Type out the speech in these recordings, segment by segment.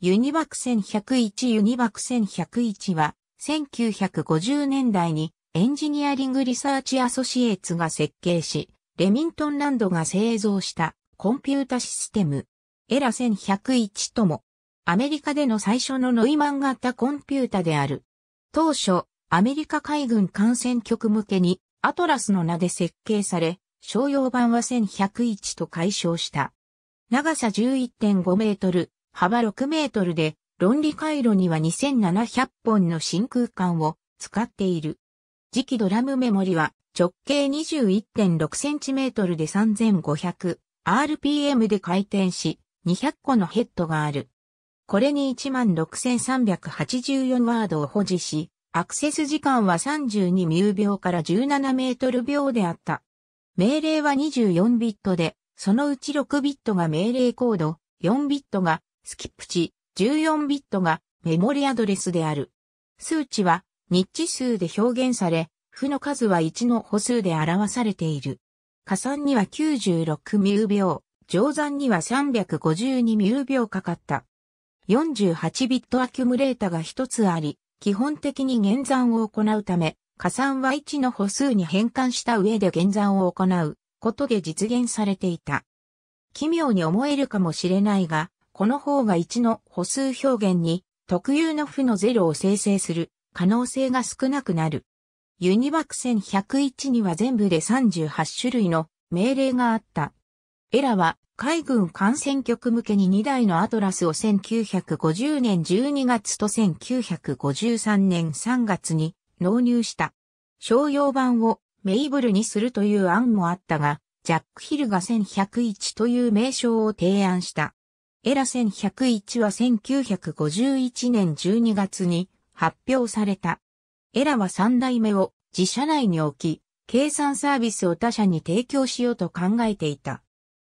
ユニバク1101ユニバク1101は、1950年代にエンジニアリングリサーチアソシエーツが設計し、レミントンランドが製造したコンピュータシステム、エラ1101とも、アメリカでの最初のノイマン型コンピュータである。当初、アメリカ海軍艦船局向けにアトラスの名で設計され、商用版は1101と解消した。長さ11.5メートル、幅6メートルで、論理回路には2700本の真空管を使っている。次期ドラムメモリは直径2 1 6トルで 3500rpm で回転し、200個のヘッドがある。これに16,384ワードを保持し、アクセス時間は32ミュ秒から17メートル秒であった。命令は24ビットで、そのうち6ビットが命令コード、4ビットがスキップ値14ビットがメモリアドレスである。数値は日値数で表現され、負の数は1の歩数で表されている。加算には96ミュー秒、乗算には352ミュー秒かかった。48ビットアキュムレータが1つあり、基本的に減算を行うため、加算は1の歩数に変換した上で減算を行うことで実現されていた。奇妙に思えるかもしれないが、この方が1の歩数表現に特有の負の0を生成する可能性が少なくなる。ユニバック1101には全部で38種類の命令があった。エラは海軍艦船局向けに2台のアトラスを1950年12月と1953年3月に納入した。商用版をメイブルにするという案もあったが、ジャック・ヒルが1101という名称を提案した。エラ1101は1951年12月に発表された。エラは3代目を自社内に置き、計算サービスを他社に提供しようと考えていた。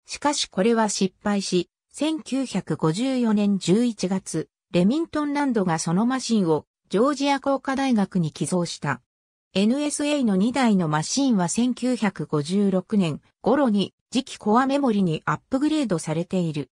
しかしこれは失敗し、1954年11月、レミントンランドがそのマシンをジョージア工科大学に寄贈した。NSA の2台のマシンは1956年頃に次期コアメモリにアップグレードされている。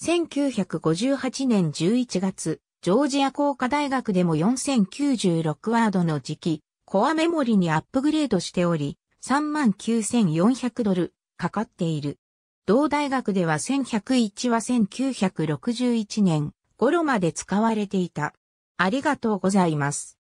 1958年11月、ジョージア工科大学でも4096ワードの時期、コアメモリにアップグレードしており、39,400ドルかかっている。同大学では1101は1961年頃まで使われていた。ありがとうございます。